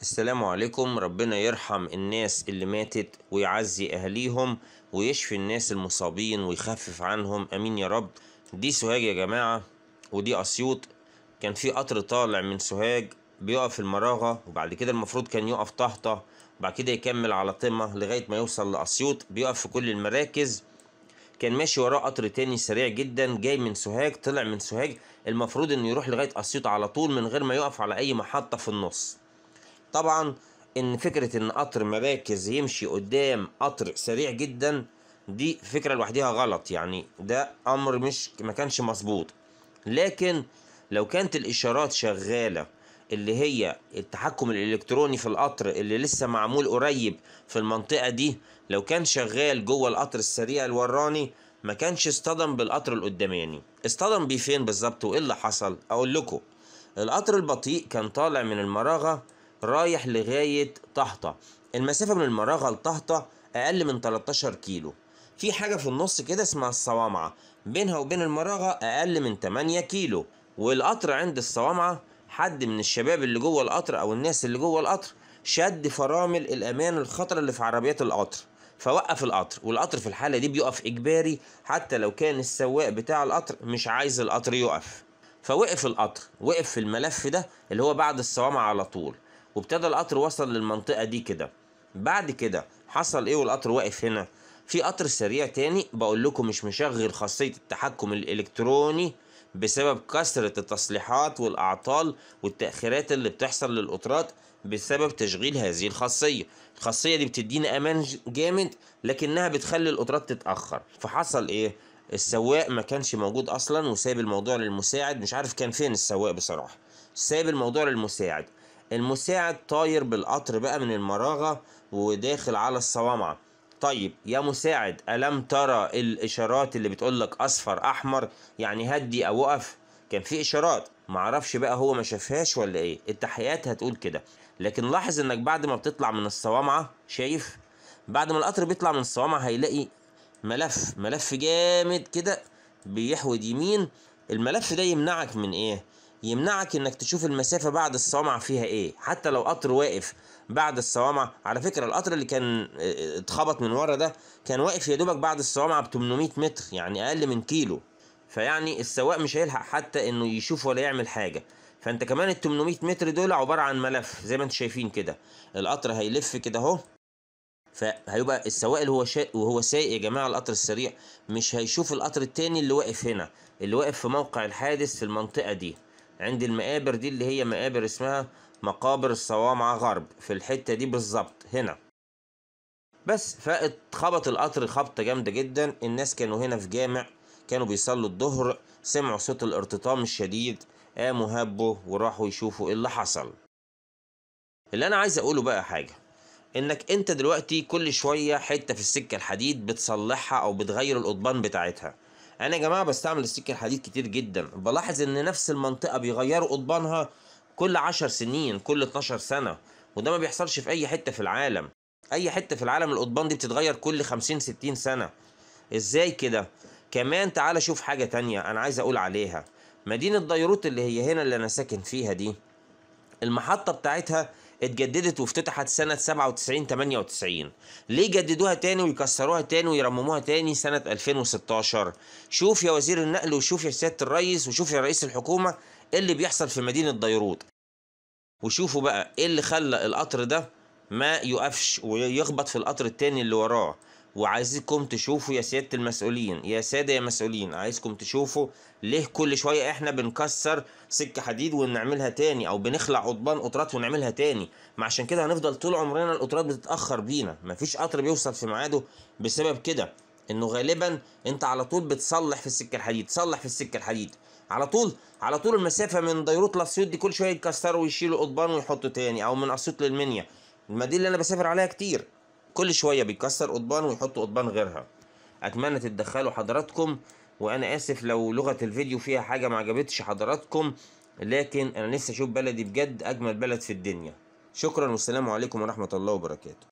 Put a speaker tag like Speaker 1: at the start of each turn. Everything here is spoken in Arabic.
Speaker 1: السلام عليكم ربنا يرحم الناس اللي ماتت ويعزي أهليهم ويشفي الناس المصابين ويخفف عنهم أمين يا رب دي سوهاج يا جماعة ودي أسيوط كان في قطر طالع من سوهاج بيقف في المراغة وبعد كده المفروض كان يقف طهطة وبعد كده يكمل على طمة لغاية ما يوصل لأسيوط بيقف في كل المراكز كان ماشي وراه قطر تاني سريع جدا جاي من سوهاج طلع من سوهاج المفروض انه يروح لغاية أسيوط على طول من غير ما يقف على أي محطة في النص طبعا ان فكره ان قطر مراكز يمشي قدام قطر سريع جدا دي فكره لوحدها غلط يعني ده امر مش ما كانش مظبوط لكن لو كانت الاشارات شغاله اللي هي التحكم الالكتروني في القطر اللي لسه معمول قريب في المنطقه دي لو كان شغال جوه القطر السريع الوراني ما كانش اصطدم بالقطر القداماني يعني اصطدم بيه فين بالظبط وايه اللي حصل اقول لكم القطر البطيء كان طالع من المراغه رايح لغاية طهطة المسافة من المراغة لطهطة أقل من 13 كيلو في حاجة في النص كده اسمها الصوامعة بينها وبين المراغة أقل من 8 كيلو والقطر عند الصوامعة حد من الشباب اللي جوه القطر أو الناس اللي جوه القطر شد فرامل الأمان الخطرة اللي في عربيات القطر فوقف القطر والقطر في الحالة دي بيقف إجباري حتى لو كان السواق بتاع القطر مش عايز القطر يقف فوقف القطر وقف في الملف ده اللي هو بعد الصوامع على طول وابتدى القطر وصل للمنطقه دي كده بعد كده حصل ايه والقطر واقف هنا في قطر سريع تاني بقول لكم مش مشغل خاصيه التحكم الالكتروني بسبب كثرة التصليحات والأعطال والتأخيرات اللي بتحصل للقطرات بسبب تشغيل هذه الخاصية الخاصية دي بتدينا أمان جامد لكنها بتخلي القطرات تتأخر فحصل إيه؟ السواق ما كانش موجود أصلا وساب الموضوع للمساعد مش عارف كان فين السواق بصراحة ساب الموضوع للمساعد المساعد طاير بالقطر بقى من المراغة وداخل على الصوامعة طيب يا مساعد ألم ترى الإشارات اللي بتقولك أصفر أحمر يعني هدي أو وقف كان في إشارات معرفش بقى هو ما شافهاش ولا إيه التحقيقات هتقول كده لكن لاحظ إنك بعد ما بتطلع من الصوامعة شايف بعد ما القطر بيطلع من الصوامعة هيلاقي ملف ملف جامد كده بيحود يمين الملف ده يمنعك من إيه يمنعك انك تشوف المسافه بعد الصوامع فيها ايه حتى لو قطر واقف بعد الصوامع على فكره القطر اللي كان آه، اتخبط من ورا ده كان واقف يا دوبك بعد الصوامع ب 800 متر يعني اقل من كيلو فيعني السواق مش هيلحق حتى انه يشوف ولا يعمل حاجه فانت كمان ال 800 متر دول عباره عن ملف زي ما انتم شايفين كده القطر هيلف كده اهو فهيبقى السواق اللي هو شا... وهو سايق يا جماعه القطر السريع مش هيشوف القطر التاني اللي واقف هنا اللي واقف في موقع الحادث في المنطقه دي عند المقابر دي اللي هي مقابر اسمها مقابر الصوامعة غرب في الحتة دي بالظبط هنا بس فاتخبط القطر خبطة جامدة جدا الناس كانوا هنا في جامع كانوا بيصلوا الظهر سمعوا صوت الارتطام الشديد قاموا هبوا وراحوا يشوفوا ايه اللي حصل اللي انا عايز اقوله بقى حاجة انك انت دلوقتي كل شوية حتة في السكة الحديد بتصلحها او بتغير القضبان بتاعتها انا يا جماعه بستعمل السكه الحديد كتير جدا بلاحظ ان نفس المنطقه بيغيروا قضبانها كل 10 سنين كل 12 سنه وده ما بيحصلش في اي حته في العالم اي حته في العالم القضبان دي بتتغير كل 50 60 سنه ازاي كده كمان تعالى شوف حاجه تانية انا عايز اقول عليها مدينه ديروت اللي هي هنا اللي انا ساكن فيها دي المحطه بتاعتها اتجددت وافتتحت سنة 97 98 ليه جددوها تاني ويكسروها تاني ويرمموها تاني سنة 2016 شوف يا وزير النقل وشوف يا سيادة الرئيس وشوف يا رئيس الحكومة ايه اللي بيحصل في مدينة ديروت وشوفوا بقى ايه اللي خلى القطر ده ما يقفش ويخبط في القطر التاني اللي وراه وعايزكم تشوفوا يا سياده المسؤولين يا ساده يا مسؤولين عايزكم تشوفوا ليه كل شويه احنا بنكسر سكه حديد ونعملها تاني او بنخلع قضبان قطرات ونعملها تاني ما عشان كده هنفضل طول عمرنا القطرات بتتاخر بينا مفيش قطر بيوصل في ميعاده بسبب كده انه غالبا انت على طول بتصلح في السكه الحديد صلح في السكه الحديد على طول على طول المسافه من ديروت لاسيوط دي كل شويه يتكسروا ويشيلوا قضبان ويحطوا تاني او من اسيوط للمنيا المدينه اللي انا بسافر عليها كتير كل شويه بيكسر قضبان ويحط قضبان غيرها اتمنى تتدخلوا حضراتكم وانا اسف لو لغه الفيديو فيها حاجه ما عجبتش حضراتكم لكن انا لسه اشوف بلدي بجد اجمل بلد في الدنيا شكرا والسلام عليكم ورحمه الله وبركاته